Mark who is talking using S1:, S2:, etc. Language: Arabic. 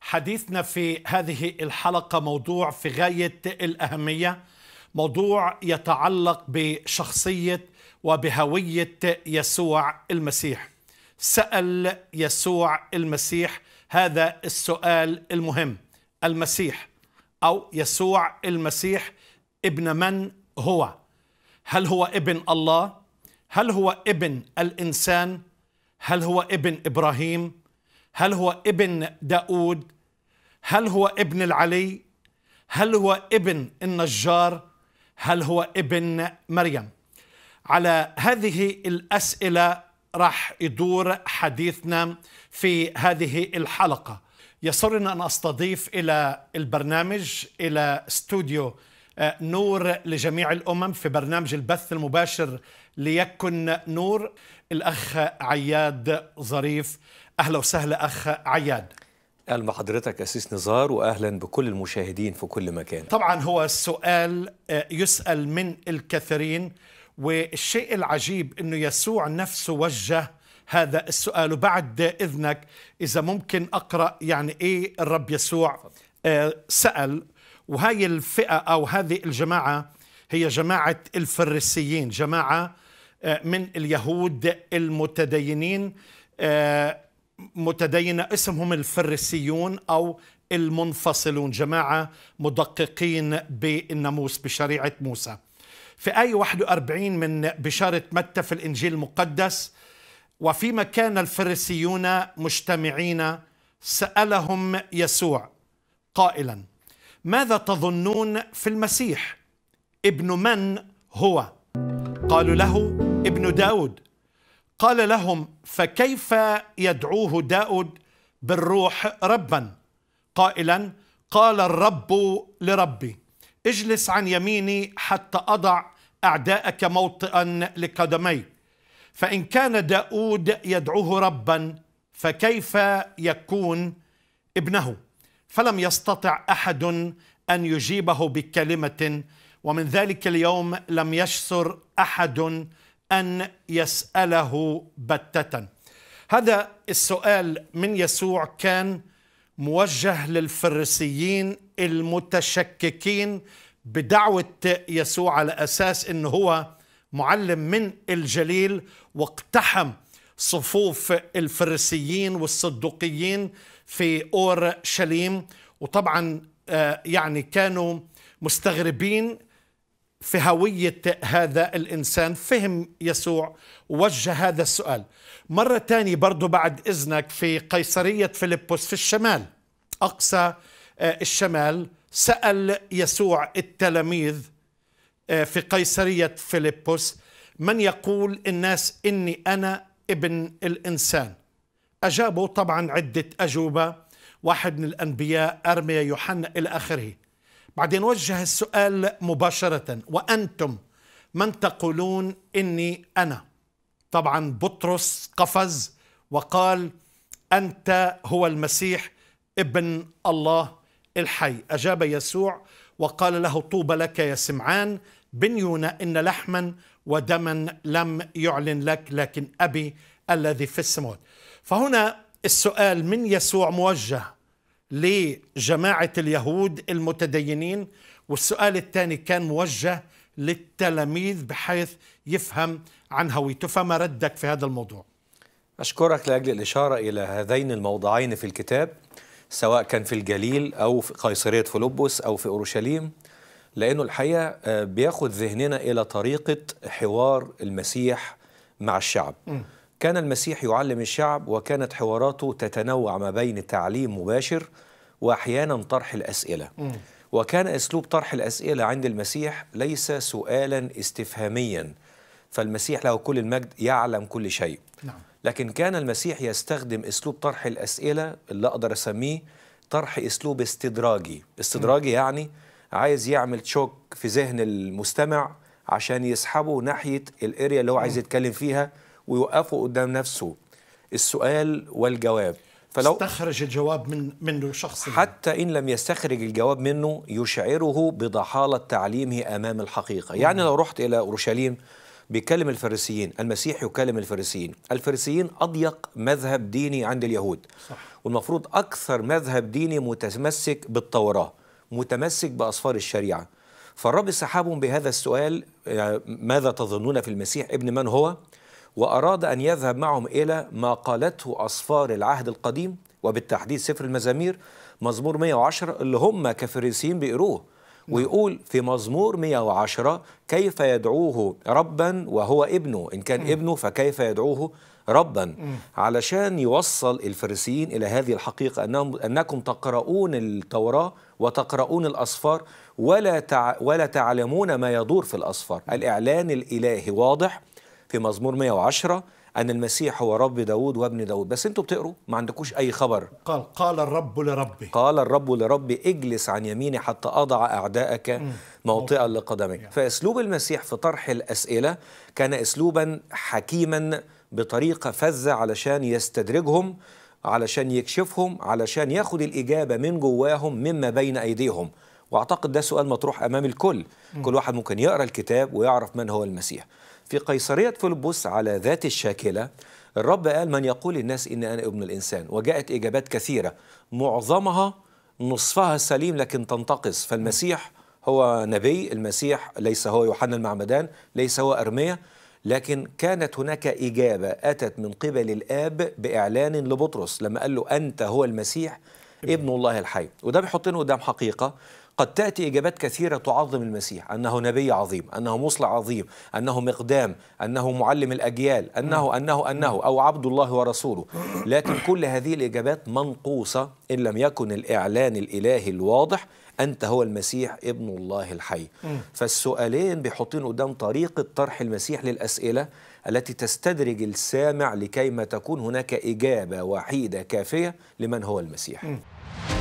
S1: حديثنا في هذه الحلقه موضوع في غايه الاهميه موضوع يتعلق بشخصيه وبهويه يسوع المسيح سال يسوع المسيح هذا السؤال المهم المسيح او يسوع المسيح ابن من هو هل هو ابن الله هل هو ابن الانسان هل هو ابن ابراهيم هل هو ابن داود هل هو ابن العلي هل هو ابن النجار هل هو ابن مريم على هذه الأسئلة راح يدور حديثنا في هذه الحلقة يسرنا أن أستضيف إلى البرنامج إلى استوديو آه، نور لجميع الأمم في برنامج البث المباشر ليكن نور الأخ عياد ظريف أهلا وسهلا أخ عياد
S2: اهلا بحضرتك اسيس نزار واهلا بكل المشاهدين في كل مكان
S1: طبعا هو السؤال آه، يسال من الكثيرين والشيء العجيب انه يسوع نفسه وجه هذا السؤال وبعد اذنك اذا ممكن اقرا يعني ايه الرب يسوع آه، سال وهاي الفئه او هذه الجماعه هي جماعة الفريسيين جماعة آه، من اليهود المتدينين آه، متدينة اسمهم الفريسيون أو المنفصلون جماعة مدققين بالناموس بشريعة موسى في آية 41 من بشارة متى في الإنجيل المقدس وفيما كان الفريسيون مجتمعين سألهم يسوع قائلا ماذا تظنون في المسيح ابن من هو قالوا له ابن داود قال لهم فكيف يدعوه داود بالروح ربا قائلا قال الرب لربي اجلس عن يميني حتى أضع أعداءك موطئا لقدمي فإن كان داود يدعوه ربا فكيف يكون ابنه فلم يستطع أحد أن يجيبه بكلمة ومن ذلك اليوم لم يشسر احد ان يساله بتة. هذا السؤال من يسوع كان موجه للفريسيين المتشككين بدعوة يسوع على أساس أنه هو معلم من الجليل واقتحم صفوف الفريسيين والصدوقيين في أورشليم وطبعا آه، يعني كانوا مستغربين في هوية هذا الإنسان فهم يسوع وجه هذا السؤال مرة تانية برضو بعد إذنك في قيصرية فيلبس في الشمال أقصى آه، الشمال سأل يسوع التلاميذ آه، في قيصرية فيلبس من يقول الناس إني أنا ابن الإنسان أجابوا طبعا عدة أجوبة واحد من الأنبياء أرميا يوحنا إلى آخره بعدين وجه السؤال مباشرة وأنتم من تقولون إني أنا طبعا بطرس قفز وقال أنت هو المسيح ابن الله الحي أجاب يسوع وقال له طوبى لك يا سمعان بن يونا إن لحما ودما لم يعلن لك لكن أبي الذي في السموات فهنا السؤال من يسوع موجه لجماعة اليهود المتدينين والسؤال الثاني كان موجه للتلاميذ بحيث يفهم عن هويته فما ردك في هذا الموضوع
S2: أشكرك لأجل الإشارة إلى هذين الموضعين في الكتاب سواء كان في الجليل أو في قيصرية فلوبوس أو في أورشليم لأنه الحقيقة آه، بياخذ ذهننا إلى طريقة حوار المسيح مع الشعب م. كان المسيح يعلم الشعب وكانت حواراته تتنوع ما بين تعليم مباشر واحيانا طرح الاسئله وكان اسلوب طرح الاسئله عند المسيح ليس سؤالا استفهاميا فالمسيح له كل المجد يعلم كل شيء نعم. لكن كان المسيح يستخدم اسلوب طرح الاسئله اللي اقدر اسميه طرح اسلوب استدراجي استدراجي يعني عايز يعمل تشوك في ذهن المستمع عشان يسحبه ناحيه الاريا اللي هو عايز يتكلم فيها ويوقفوا قدام نفسه السؤال والجواب فلو استخرج الجواب من منه شخصيا حتى ان لم يستخرج الجواب منه يشعره بضحاله تعليمه امام الحقيقه، يعني لو رحت الى اورشليم بيكلم الفريسيين، المسيح يكلم الفريسيين، الفريسيين اضيق مذهب ديني عند اليهود. صح. والمفروض اكثر مذهب ديني متمسك بالتوراه، متمسك باصفار الشريعه. فالرب سحبهم بهذا السؤال آه، ماذا تظنون في المسيح ابن من هو؟ وأراد أن يذهب معهم إلى ما قالته أصفار العهد القديم وبالتحديد سفر المزامير مزمور 110 اللي هم كفريسيين بيقروه نعم. ويقول في مزمور 110 كيف يدعوه ربا وهو ابنه إن كان م. ابنه فكيف يدعوه ربا م. علشان يوصل الفريسيين إلى هذه الحقيقة أنهم أنكم تقرؤون التوراة وتقرؤون الأصفار ولا, تع... ولا تعلمون ما يدور في الأصفار الإعلان الإلهي واضح في مزمور 110 أن المسيح هو رب داود وابن داود بس أنتوا بتقروا ما عندكوش أي خبر قال قال الرب لربي قال الرب لربي اجلس عن يميني حتى أضع أعدائك موطئا لقدمك فأسلوب المسيح في طرح الأسئلة كان أسلوبا حكيما بطريقة فذة علشان يستدرجهم علشان يكشفهم علشان ياخد الإجابة من جواهم مما بين أيديهم واعتقد ده سؤال مطروح امام الكل كل واحد ممكن يقرا الكتاب ويعرف من هو المسيح في قيصريه فيلبس على ذات الشاكله الرب قال من يقول الناس ان انا ابن الانسان وجاءت اجابات كثيره معظمها نصفها سليم لكن تنتقص فالمسيح هو نبي المسيح ليس هو يوحنا المعمدان ليس هو ارميا لكن كانت هناك إجابة أتت من قبل الآب بإعلان لبطرس لما قال له أنت هو المسيح ابن الله الحي وده بيحطنا قدام حقيقة قد تأتي إجابات كثيرة تعظم المسيح أنه نبي عظيم أنه مصلع عظيم أنه مقدام أنه معلم الأجيال أنه أنه أنه أو عبد الله ورسوله لكن كل هذه الإجابات منقوصة إن لم يكن الإعلان الإلهي الواضح أنت هو المسيح ابن الله الحي فالسؤالين بيحطين قدام طريقة طرح المسيح للأسئلة التي تستدرج السامع لكيما تكون هناك إجابة وحيدة كافية لمن هو المسيح